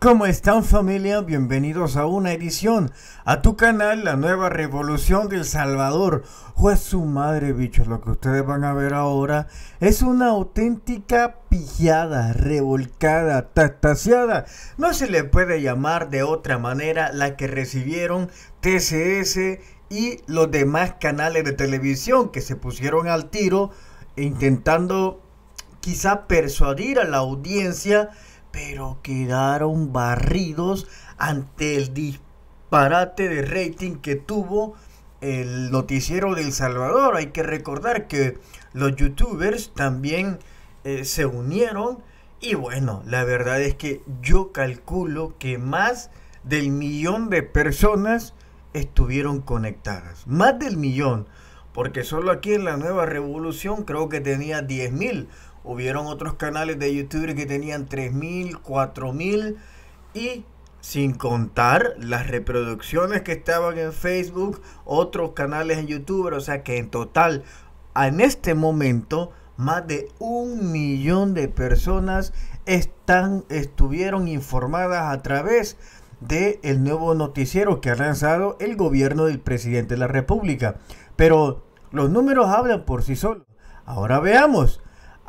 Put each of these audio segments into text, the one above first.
¿Cómo están familia? Bienvenidos a una edición a tu canal La Nueva Revolución del Salvador. juez su madre bicho, lo que ustedes van a ver ahora es una auténtica pijada, revolcada, tactaseada No se le puede llamar de otra manera la que recibieron TCS y los demás canales de televisión que se pusieron al tiro intentando quizá persuadir a la audiencia pero quedaron barridos ante el disparate de rating que tuvo el noticiero del Salvador. Hay que recordar que los youtubers también eh, se unieron y bueno, la verdad es que yo calculo que más del millón de personas estuvieron conectadas. Más del millón. Porque solo aquí en la nueva revolución creo que tenía 10 mil Hubieron otros canales de YouTube que tenían 3.000, 4.000 y sin contar las reproducciones que estaban en Facebook, otros canales en YouTube, o sea que en total, en este momento, más de un millón de personas están, estuvieron informadas a través del el nuevo noticiero que ha lanzado el gobierno del presidente de la República. Pero los números hablan por sí solos. Ahora veamos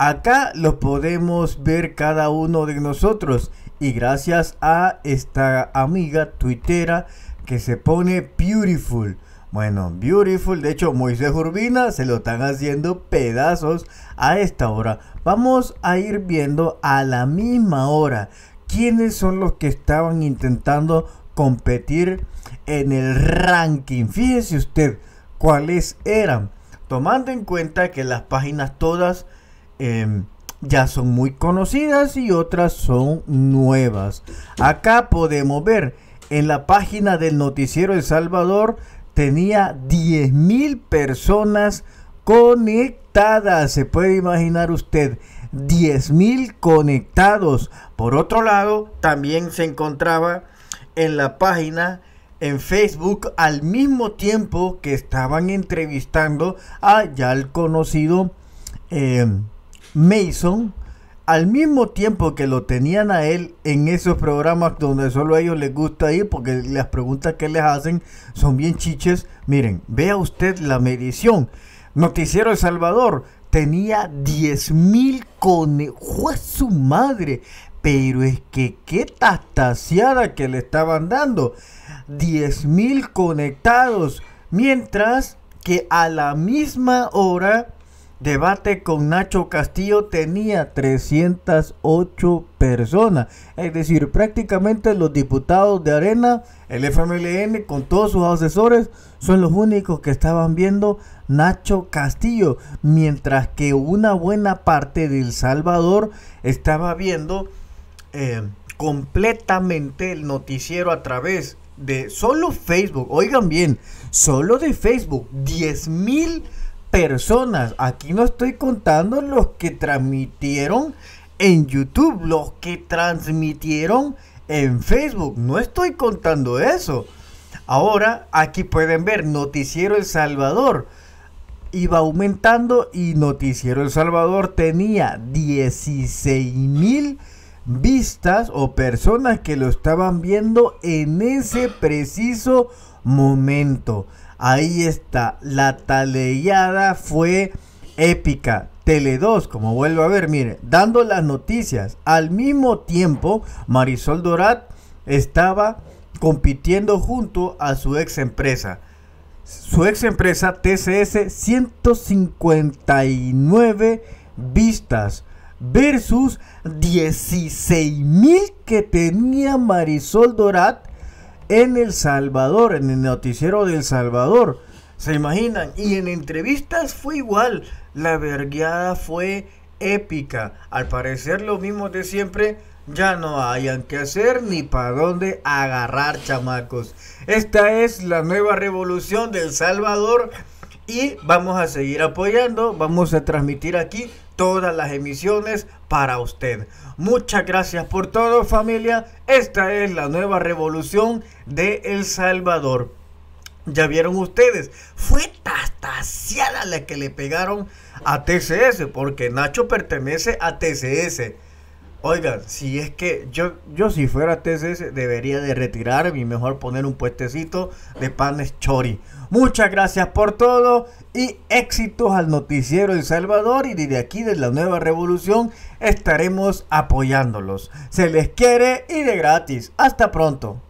Acá lo podemos ver cada uno de nosotros y gracias a esta amiga tuitera que se pone beautiful. Bueno, beautiful. De hecho, Moisés Urbina se lo están haciendo pedazos a esta hora. Vamos a ir viendo a la misma hora quiénes son los que estaban intentando competir en el ranking. Fíjese usted cuáles eran. Tomando en cuenta que las páginas todas Em, ya son muy conocidas y otras son nuevas. Acá podemos ver en la página del noticiero El Salvador tenía 10.000 personas conectadas. Se puede imaginar usted. 10.000 conectados. Por otro lado, también se encontraba en la página en Facebook al mismo tiempo que estaban entrevistando a ya el conocido em, Mason, al mismo tiempo que lo tenían a él en esos programas donde solo a ellos les gusta ir, porque las preguntas que les hacen son bien chiches, miren, vea usted la medición. Noticiero El Salvador tenía 10 mil conejos, su madre, pero es que qué tastaseada que le estaban dando. 10 mil conectados, mientras que a la misma hora debate con Nacho Castillo tenía 308 personas. Es decir, prácticamente los diputados de Arena, el FMLN, con todos sus asesores, son los únicos que estaban viendo Nacho Castillo. Mientras que una buena parte de Salvador estaba viendo eh, completamente el noticiero a través de solo Facebook. Oigan bien, solo de Facebook. 10 mil personas. Aquí no estoy contando los que transmitieron en YouTube, los que transmitieron en Facebook. No estoy contando eso. Ahora aquí pueden ver Noticiero El Salvador. Iba aumentando y Noticiero El Salvador tenía 16 mil vistas o personas que lo estaban viendo en ese preciso momento. Ahí está, la taleada fue épica. Tele 2, como vuelvo a ver, mire, dando las noticias. Al mismo tiempo, Marisol Dorat estaba compitiendo junto a su ex empresa. Su ex empresa TCS 159 vistas versus 16 mil que tenía Marisol Dorat en El Salvador, en el noticiero del Salvador. ¿Se imaginan? Y en entrevistas fue igual. La vergueada fue épica. Al parecer lo mismo de siempre. Ya no hayan que hacer ni para dónde agarrar, chamacos. Esta es la nueva revolución del Salvador y vamos a seguir apoyando, vamos a transmitir aquí todas las emisiones para usted. Muchas gracias por todo familia, esta es la nueva revolución de El Salvador. Ya vieron ustedes, fue tastaciada la que le pegaron a TCS, porque Nacho pertenece a TCS. Oigan, si es que yo, yo si fuera TCS debería de retirar y mejor poner un puestecito de panes chori. Muchas gracias por todo y éxitos al noticiero El Salvador y desde aquí de la nueva revolución estaremos apoyándolos. Se les quiere y de gratis. Hasta pronto.